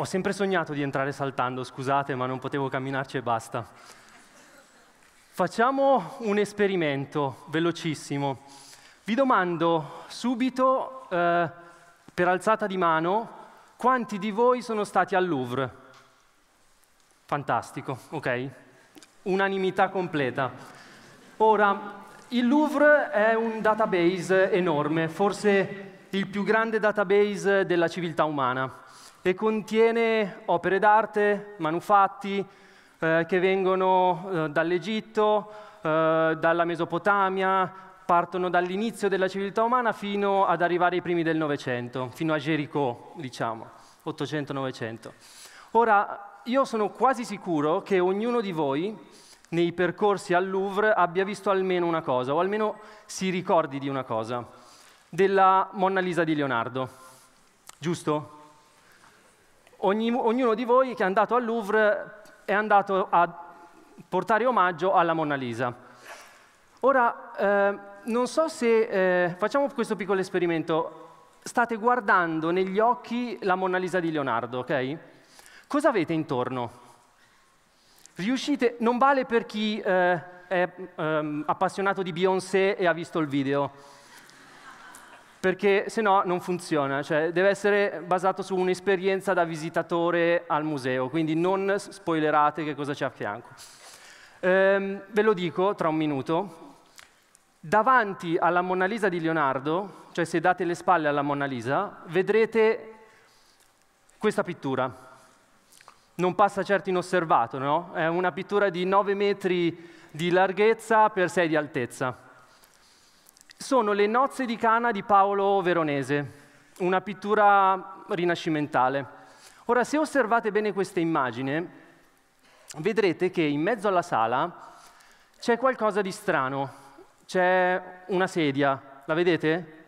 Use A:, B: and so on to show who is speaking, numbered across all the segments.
A: Ho sempre sognato di entrare saltando, scusate, ma non potevo camminarci e basta. Facciamo un esperimento velocissimo. Vi domando subito, eh, per alzata di mano, quanti di voi sono stati al Louvre? Fantastico, ok? Unanimità completa. Ora, il Louvre è un database enorme, forse il più grande database della civiltà umana e contiene opere d'arte, manufatti eh, che vengono eh, dall'Egitto, eh, dalla Mesopotamia, partono dall'inizio della civiltà umana fino ad arrivare ai primi del Novecento, fino a Gerico, diciamo, 800-900. Ora, io sono quasi sicuro che ognuno di voi nei percorsi al Louvre abbia visto almeno una cosa, o almeno si ricordi di una cosa, della Monna Lisa di Leonardo. Giusto? Ogni, ognuno di voi che è andato al Louvre è andato a portare omaggio alla Mona Lisa. Ora, eh, non so se... Eh, facciamo questo piccolo esperimento. State guardando negli occhi la Mona Lisa di Leonardo, ok? Cosa avete intorno? Riuscite... Non vale per chi eh, è ehm, appassionato di Beyoncé e ha visto il video perché se no non funziona, cioè deve essere basato su un'esperienza da visitatore al museo, quindi non spoilerate che cosa c'è a fianco. Ehm, ve lo dico tra un minuto, davanti alla Mona Lisa di Leonardo, cioè se date le spalle alla Mona Lisa, vedrete questa pittura. Non passa certo inosservato, no? È una pittura di 9 metri di larghezza per 6 di altezza sono le nozze di Cana di Paolo Veronese, una pittura rinascimentale. Ora, se osservate bene questa immagine, vedrete che in mezzo alla sala c'è qualcosa di strano. C'è una sedia, la vedete?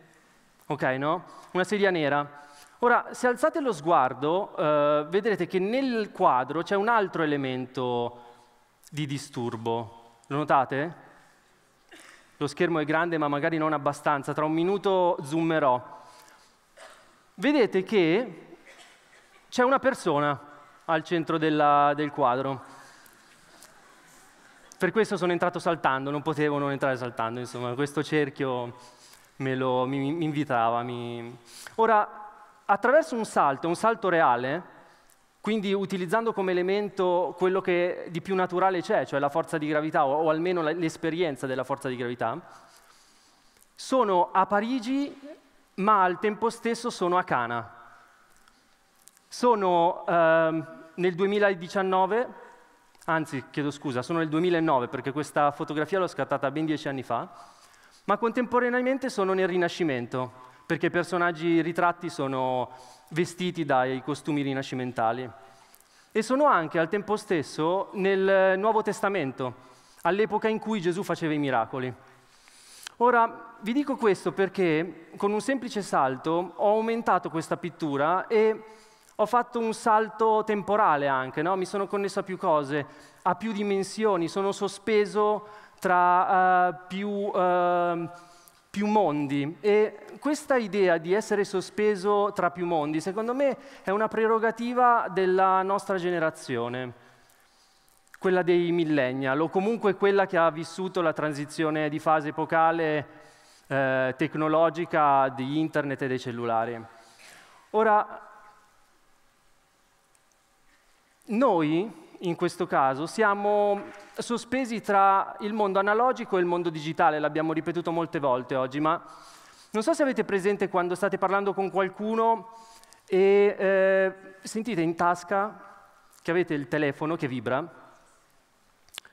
A: Ok, no? Una sedia nera. Ora, se alzate lo sguardo, eh, vedrete che nel quadro c'è un altro elemento di disturbo. Lo notate? Lo schermo è grande ma magari non abbastanza, tra un minuto zoomerò. Vedete che c'è una persona al centro della, del quadro. Per questo sono entrato saltando, non potevo non entrare saltando, insomma, questo cerchio me lo, mi, mi invitava. Mi... Ora, attraverso un salto, un salto reale, quindi utilizzando come elemento quello che di più naturale c'è, cioè la forza di gravità o, o almeno l'esperienza della forza di gravità, sono a Parigi ma al tempo stesso sono a Cana. Sono eh, nel 2019, anzi chiedo scusa, sono nel 2009 perché questa fotografia l'ho scattata ben dieci anni fa, ma contemporaneamente sono nel Rinascimento perché i personaggi ritratti sono vestiti dai costumi rinascimentali. E sono anche al tempo stesso nel Nuovo Testamento, all'epoca in cui Gesù faceva i miracoli. Ora, vi dico questo perché con un semplice salto ho aumentato questa pittura e ho fatto un salto temporale anche, no? mi sono connesso a più cose, a più dimensioni, sono sospeso tra uh, più... Uh, più mondi e questa idea di essere sospeso tra più mondi, secondo me, è una prerogativa della nostra generazione, quella dei millennial o comunque quella che ha vissuto la transizione di fase epocale eh, tecnologica di internet e dei cellulari. Ora, noi in questo caso, siamo sospesi tra il mondo analogico e il mondo digitale, l'abbiamo ripetuto molte volte oggi, ma non so se avete presente quando state parlando con qualcuno e eh, sentite in tasca che avete il telefono che vibra,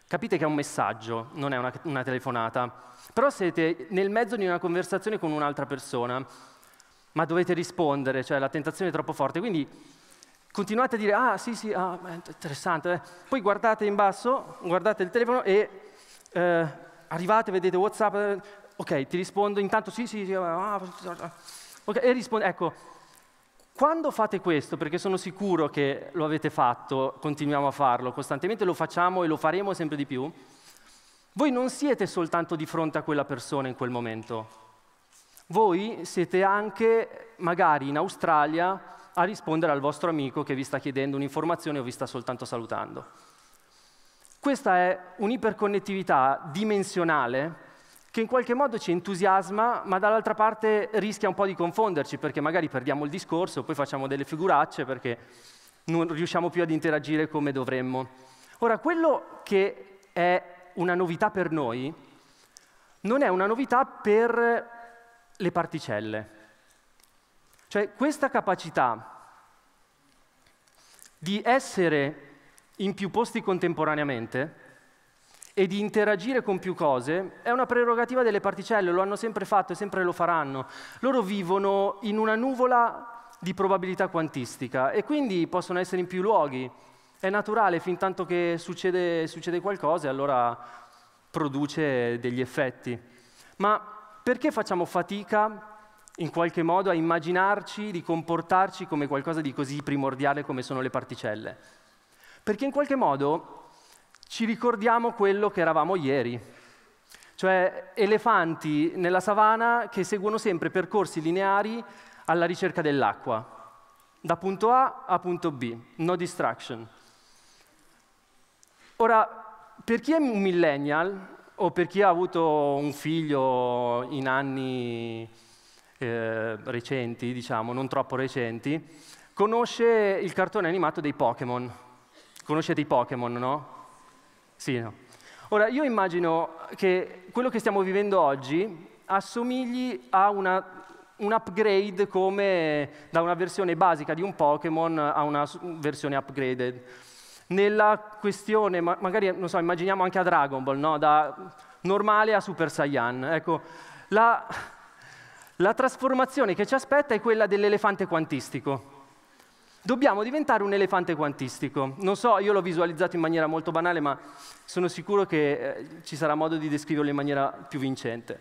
A: capite che è un messaggio, non è una, una telefonata, però siete nel mezzo di una conversazione con un'altra persona, ma dovete rispondere, cioè la tentazione è troppo forte, quindi Continuate a dire, ah sì sì, ah, interessante. Eh. Poi guardate in basso, guardate il telefono e eh, arrivate, vedete Whatsapp, eh, ok, ti rispondo, intanto sì sì, sì ah, ah, ah, ah okay, e rispondo, ecco, quando fate questo, perché sono sicuro che lo avete fatto, continuiamo a farlo costantemente, lo facciamo e lo faremo sempre di più, voi non siete soltanto di fronte a quella persona in quel momento, voi siete anche magari in Australia a rispondere al vostro amico che vi sta chiedendo un'informazione o vi sta soltanto salutando. Questa è un'iperconnettività dimensionale che in qualche modo ci entusiasma, ma dall'altra parte rischia un po' di confonderci, perché magari perdiamo il discorso, poi facciamo delle figuracce perché non riusciamo più ad interagire come dovremmo. Ora, quello che è una novità per noi non è una novità per le particelle. Cioè questa capacità di essere in più posti contemporaneamente e di interagire con più cose è una prerogativa delle particelle, lo hanno sempre fatto e sempre lo faranno. Loro vivono in una nuvola di probabilità quantistica e quindi possono essere in più luoghi. È naturale, fin tanto che succede, succede qualcosa allora produce degli effetti. Ma perché facciamo fatica in qualche modo a immaginarci di comportarci come qualcosa di così primordiale come sono le particelle. Perché in qualche modo ci ricordiamo quello che eravamo ieri, cioè elefanti nella savana che seguono sempre percorsi lineari alla ricerca dell'acqua, da punto A a punto B, no distraction. Ora, per chi è un millennial o per chi ha avuto un figlio in anni eh, recenti, diciamo, non troppo recenti, conosce il cartone animato dei Pokémon. Conoscete i Pokémon, no? Sì, no. Ora, io immagino che quello che stiamo vivendo oggi assomigli a una, un upgrade come da una versione basica di un Pokémon a una versione upgraded. Nella questione, ma magari, non so, immaginiamo anche a Dragon Ball, no? Da normale a Super Saiyan. Ecco, la, la trasformazione che ci aspetta è quella dell'elefante quantistico. Dobbiamo diventare un elefante quantistico. Non so, io l'ho visualizzato in maniera molto banale, ma sono sicuro che eh, ci sarà modo di descriverlo in maniera più vincente.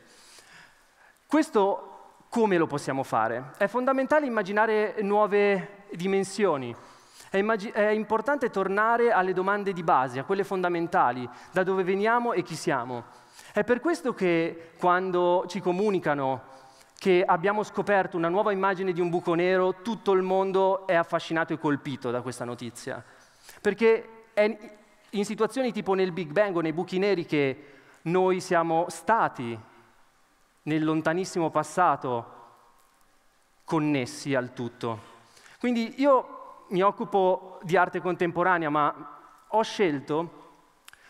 A: Questo come lo possiamo fare? È fondamentale immaginare nuove dimensioni. È, immag- è importante tornare alle domande di base, a quelle fondamentali, da dove veniamo e chi siamo. È per questo che quando ci comunicano che abbiamo scoperto una nuova immagine di un buco nero, tutto il mondo è affascinato e colpito da questa notizia. Perché è in situazioni tipo nel Big Bang o nei buchi neri che noi siamo stati nel lontanissimo passato connessi al tutto. Quindi io mi occupo di arte contemporanea, ma ho scelto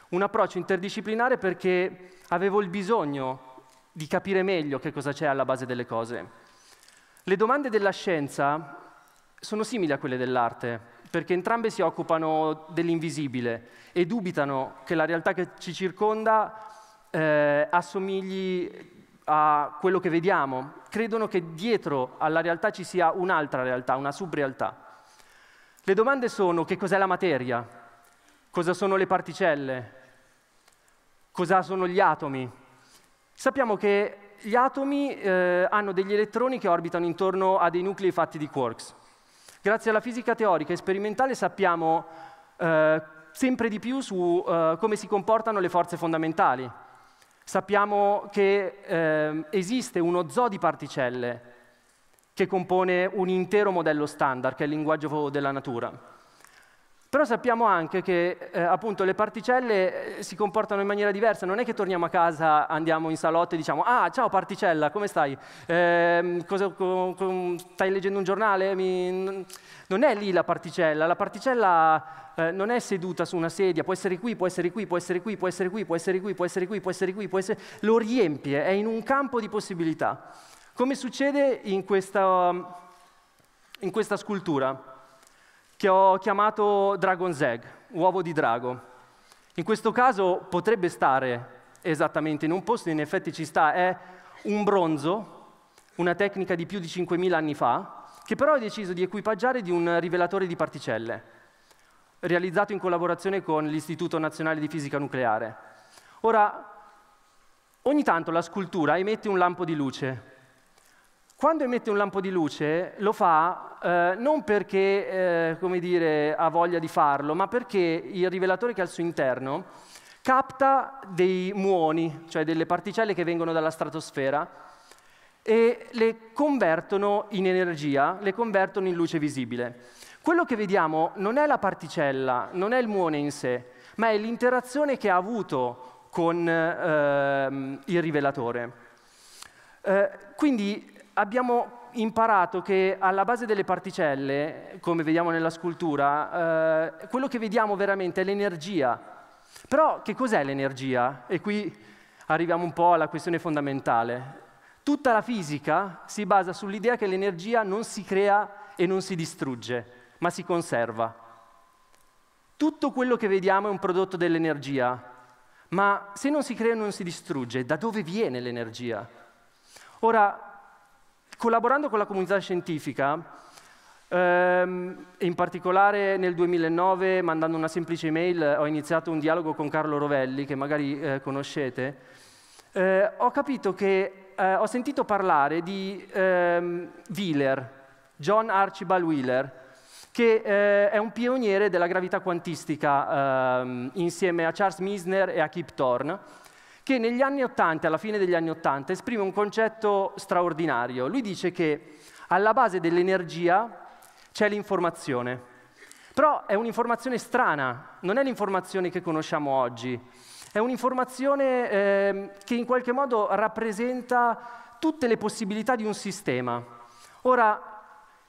A: un approccio interdisciplinare perché avevo il bisogno di capire meglio che cosa c'è alla base delle cose. Le domande della scienza sono simili a quelle dell'arte, perché entrambe si occupano dell'invisibile e dubitano che la realtà che ci circonda eh, assomigli a quello che vediamo, credono che dietro alla realtà ci sia un'altra realtà, una subrealtà. Le domande sono che cos'è la materia, cosa sono le particelle, cosa sono gli atomi, Sappiamo che gli atomi eh, hanno degli elettroni che orbitano intorno a dei nuclei fatti di quarks. Grazie alla fisica teorica e sperimentale sappiamo eh, sempre di più su eh, come si comportano le forze fondamentali. Sappiamo che ehm, esiste uno zoo di particelle che compone un intero modello standard, che è il linguaggio della natura. Però sappiamo anche che eh, appunto, le particelle eh, si comportano in maniera diversa, non è che torniamo a casa, andiamo in salotto e diciamo ah ciao particella, come stai? Eh, cosa, co, co, stai leggendo un giornale? Mi... Non è lì la particella, la particella eh, non è seduta su una sedia, può essere qui, può essere qui, può essere qui, può essere qui, può essere qui, può essere qui, può essere qui, può essere... lo riempie, è in un campo di possibilità. Come succede in questa, in questa scultura? che ho chiamato Dragon's Egg, uovo di drago. In questo caso potrebbe stare esattamente in un posto, in effetti ci sta, è un bronzo, una tecnica di più di 5.000 anni fa, che però ho deciso di equipaggiare di un rivelatore di particelle, realizzato in collaborazione con l'Istituto Nazionale di Fisica Nucleare. Ora, ogni tanto la scultura emette un lampo di luce, quando emette un lampo di luce lo fa eh, non perché, eh, come dire, ha voglia di farlo, ma perché il rivelatore che ha al suo interno capta dei muoni, cioè delle particelle che vengono dalla stratosfera, e le convertono in energia, le convertono in luce visibile. Quello che vediamo non è la particella, non è il muone in sé, ma è l'interazione che ha avuto con eh, il rivelatore. Eh, quindi abbiamo imparato che alla base delle particelle, come vediamo nella scultura, eh, quello che vediamo veramente è l'energia. Però che cos'è l'energia? E qui arriviamo un po' alla questione fondamentale. Tutta la fisica si basa sull'idea che l'energia non si crea e non si distrugge, ma si conserva. Tutto quello che vediamo è un prodotto dell'energia, ma se non si crea e non si distrugge, da dove viene l'energia? Ora, Collaborando con la comunità scientifica, ehm, in particolare nel 2009, mandando una semplice email, ho iniziato un dialogo con Carlo Rovelli, che magari eh, conoscete, eh, ho capito che eh, ho sentito parlare di ehm, Wheeler, John Archibald Wheeler, che eh, è un pioniere della gravità quantistica ehm, insieme a Charles Misner e a Kip Thorne che negli anni Ottanta, alla fine degli anni Ottanta, esprime un concetto straordinario. Lui dice che alla base dell'energia c'è l'informazione, però è un'informazione strana, non è l'informazione che conosciamo oggi, è un'informazione eh, che in qualche modo rappresenta tutte le possibilità di un sistema. Ora,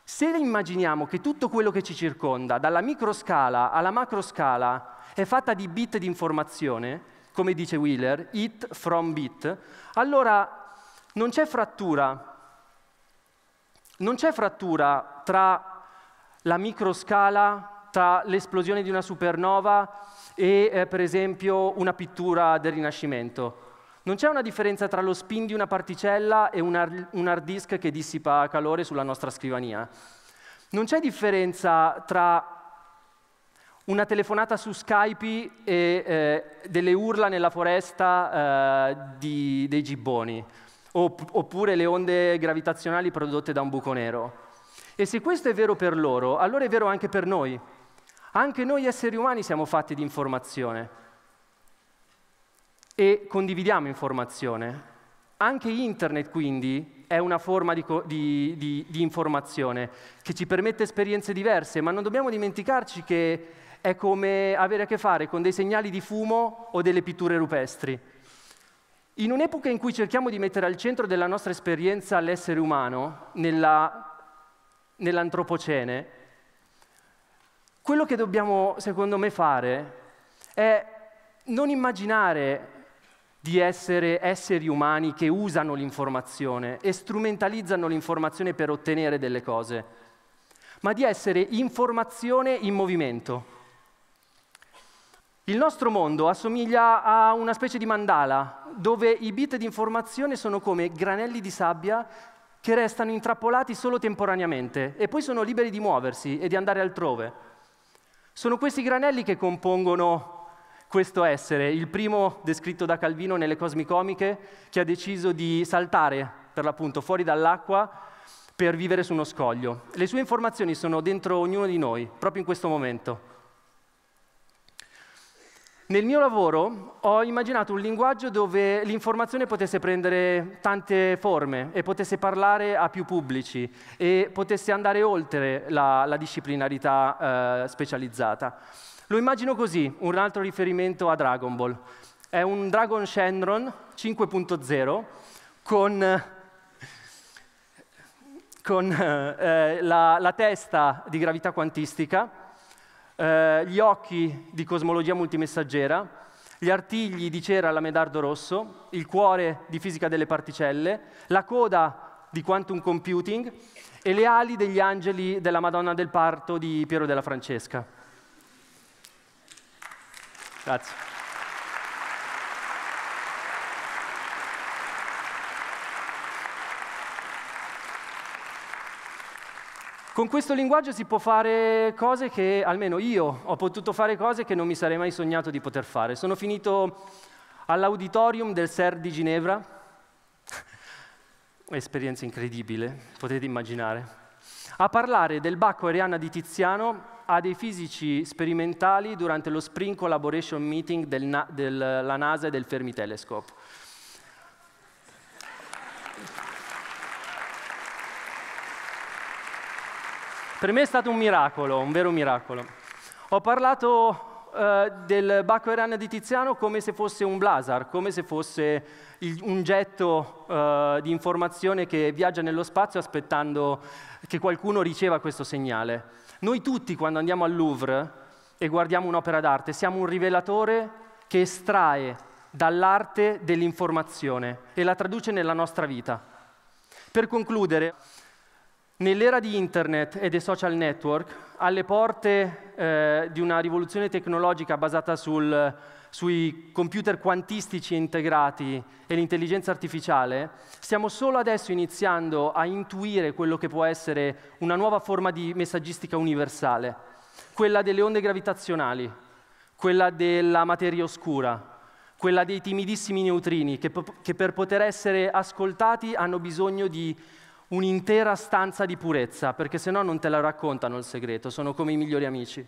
A: se immaginiamo che tutto quello che ci circonda, dalla microscala alla macroscala, è fatta di bit di informazione, come dice Wheeler, it from bit, allora non c'è frattura, non c'è frattura tra la microscala, tra l'esplosione di una supernova e eh, per esempio una pittura del Rinascimento. Non c'è una differenza tra lo spin di una particella e un hard disk che dissipa calore sulla nostra scrivania. Non c'è differenza tra una telefonata su Skype e eh, delle urla nella foresta eh, di, dei gibboni, oppure le onde gravitazionali prodotte da un buco nero. E se questo è vero per loro, allora è vero anche per noi. Anche noi esseri umani siamo fatti di informazione e condividiamo informazione. Anche internet quindi è una forma di, di, di, di informazione che ci permette esperienze diverse, ma non dobbiamo dimenticarci che è come avere a che fare con dei segnali di fumo o delle pitture rupestri. In un'epoca in cui cerchiamo di mettere al centro della nostra esperienza l'essere umano, nella, nell'antropocene, quello che dobbiamo, secondo me, fare è non immaginare di essere esseri umani che usano l'informazione e strumentalizzano l'informazione per ottenere delle cose, ma di essere informazione in movimento. Il nostro mondo assomiglia a una specie di mandala, dove i bit di informazione sono come granelli di sabbia che restano intrappolati solo temporaneamente e poi sono liberi di muoversi e di andare altrove. Sono questi granelli che compongono questo essere, il primo descritto da Calvino nelle Cosmicomiche, che ha deciso di saltare, per l'appunto, fuori dall'acqua per vivere su uno scoglio. Le sue informazioni sono dentro ognuno di noi, proprio in questo momento. Nel mio lavoro ho immaginato un linguaggio dove l'informazione potesse prendere tante forme e potesse parlare a più pubblici e potesse andare oltre la, la disciplinarità eh, specializzata. Lo immagino così, un altro riferimento a Dragon Ball. È un Dragon Shenron 5.0 con, con eh, la, la testa di gravità quantistica eh, gli occhi di cosmologia multimessaggera, gli artigli di cera lamedardo rosso, il cuore di fisica delle particelle, la coda di quantum computing e le ali degli angeli della Madonna del Parto di Piero della Francesca. Grazie. Con questo linguaggio si può fare cose che, almeno io, ho potuto fare cose che non mi sarei mai sognato di poter fare. Sono finito all'auditorium del SER di Ginevra, un'esperienza incredibile, potete immaginare, a parlare del Bacco e di Tiziano a dei fisici sperimentali durante lo Spring Collaboration Meeting del, della NASA e del Fermi Telescope. Per me è stato un miracolo, un vero miracolo. Ho parlato eh, del Bacco Iran di Tiziano come se fosse un blazar, come se fosse il, un getto eh, di informazione che viaggia nello spazio aspettando che qualcuno riceva questo segnale. Noi tutti quando andiamo al Louvre e guardiamo un'opera d'arte siamo un rivelatore che estrae dall'arte dell'informazione e la traduce nella nostra vita. Per concludere, Nell'era di internet e dei social network, alle porte eh, di una rivoluzione tecnologica basata sul, sui computer quantistici integrati e l'intelligenza artificiale, stiamo solo adesso iniziando a intuire quello che può essere una nuova forma di messaggistica universale, quella delle onde gravitazionali, quella della materia oscura, quella dei timidissimi neutrini che, che per poter essere ascoltati hanno bisogno di un'intera stanza di purezza, perché se no non te la raccontano il segreto, sono come i migliori amici.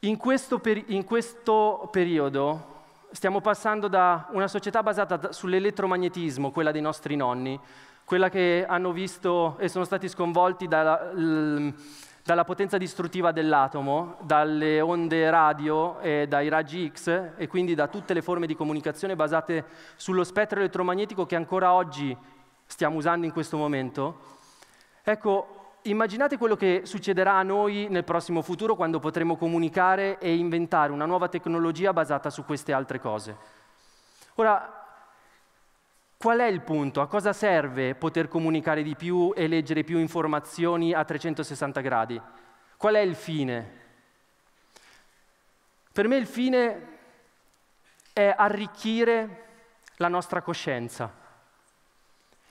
A: In questo, per, in questo periodo stiamo passando da una società basata sull'elettromagnetismo, quella dei nostri nonni, quella che hanno visto e sono stati sconvolti dalla... L, dalla potenza distruttiva dell'atomo, dalle onde radio e dai raggi X e quindi da tutte le forme di comunicazione basate sullo spettro elettromagnetico che ancora oggi stiamo usando in questo momento. Ecco, immaginate quello che succederà a noi nel prossimo futuro quando potremo comunicare e inventare una nuova tecnologia basata su queste altre cose. Ora, Qual è il punto? A cosa serve poter comunicare di più e leggere più informazioni a 360 gradi? Qual è il fine? Per me il fine è arricchire la nostra coscienza,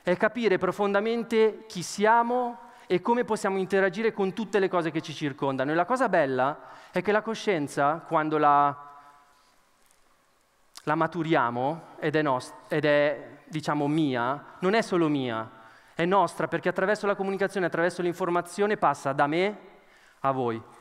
A: è capire profondamente chi siamo e come possiamo interagire con tutte le cose che ci circondano. E la cosa bella è che la coscienza, quando la, la maturiamo ed è, nost- ed è diciamo mia, non è solo mia, è nostra perché attraverso la comunicazione, attraverso l'informazione passa da me a voi.